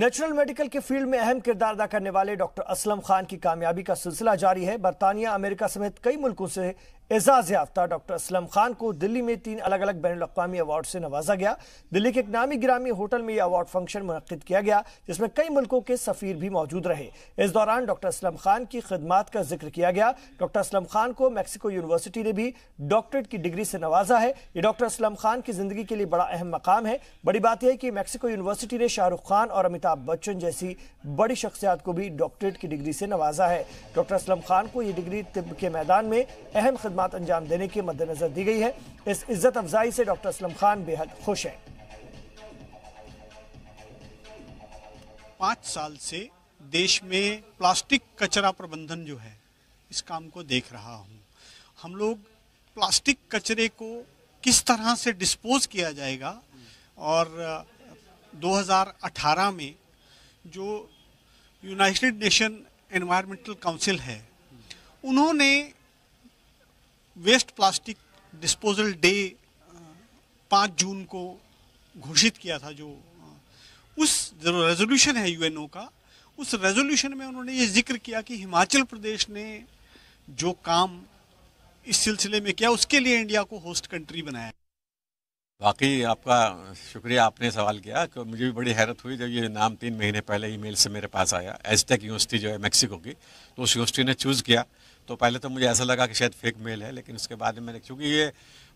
natural medical के field में अहम किरदार अदा करने वाले डॉक्टर असलम खान की कामयाबी का सिलसिला जारी है बरतानिया अमेरिका समेत कई मुल्कों से एजाज याफ्ता डॉक्टर असलम खान को दिल्ली में तीन अलग अलग बैन अवी अवार्ड से नवाजा गया दिल्ली के एक नामी ग्रामी होटल में यह अवार्ड फंक्शन मनद किया गया जिसमें कई मुल्कों के सफ़ीर भी मौजूद रहे इस दौरान डॉक्टर असलम खान की खदमात का जिक्र किया गया डॉक्टर असलम खान को मैक्सिको यूनिवर्सिटी ने भी डॉक्टरेट की डिग्री से नवाजा है ये डॉक्टर असलम खान की ज़िंदगी के लिए बड़ा अहम मकाम है बड़ी बात यह है कि मैक्सिको यूनिवर्सिटी ने शाहरुख खान और अमिताभ बच्चन जैसी बड़ी शख्सियात को भी डॉक्टरेट की डिग्री से नवाजा है डॉक्टर असलम खान को ये डिग्री तिब के मैदान में अहम खदमात अंजाम देने के मद्देनजर दी गई है इस इज्जत अफजाई से डॉक्टर असलम खान बेहद खुश हैं पांच साल से देश में प्लास्टिक कचरा प्रबंधन जो है इस काम को देख रहा हूं हम लोग प्लास्टिक कचरे को किस तरह से डिस्पोज किया जाएगा और 2018 में जो यूनाइटेड नेशन एनवायरमेंटल काउंसिल है उन्होंने वेस्ट प्लास्टिक डिस्पोजल डे पाँच जून को घोषित किया था जो उस जो रेजोल्यूशन है यूएनओ का उस रेजोल्यूशन में उन्होंने ये जिक्र किया कि हिमाचल प्रदेश ने जो काम इस सिलसिले में किया उसके लिए इंडिया को होस्ट कंट्री बनाया बाकी आपका शुक्रिया आपने सवाल किया कि तो मुझे भी बड़ी हैरत हुई जब ये नाम तीन महीने पहले ईमेल से मेरे पास आया एजटेक यूनिवर्सिटी जो है मैक्सिको की तो उस यूनिवर्सिटी ने चूज़ किया तो पहले तो मुझे ऐसा लगा कि शायद फेक मेल है लेकिन उसके बाद मैंने क्योंकि ये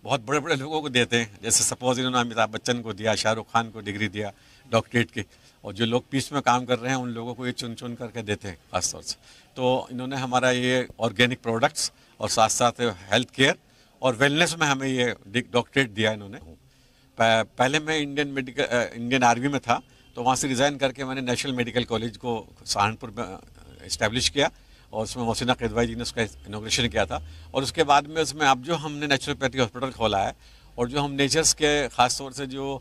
बहुत बड़े बड़े लोगों को देते हैं जैसे सपोज इन्होंने अमिताभ बच्चन को दिया शाहरुख खान को डिग्री दिया डॉक्टरेट की और जो लोग पीस में काम कर रहे हैं उन लोगों को ये चुन चुन करके देते हैं खासतौर से तो इन्होंने हमारा ये ऑर्गेनिक प्रोडक्ट्स और साथ साथ हेल्थ केयर और वेलनेस में हमें ये डॉक्टरेट दिया इन्होंने पहले मैं इंडियन मेडिकल इंडियन आर्मी में था तो वहाँ से रिज़ाइन करके मैंने नेशनल मेडिकल कॉलेज को सहारनपुर में इस्टेब्लिश किया और उसमें मोहसिना कदवाई जी ने उसका इनोग्रेशन किया था और उसके बाद में उसमें अब जो हमने नेचुरोपैथी हॉस्पिटल खोला है और जो हम नेचर्स के ख़ास तौर से जो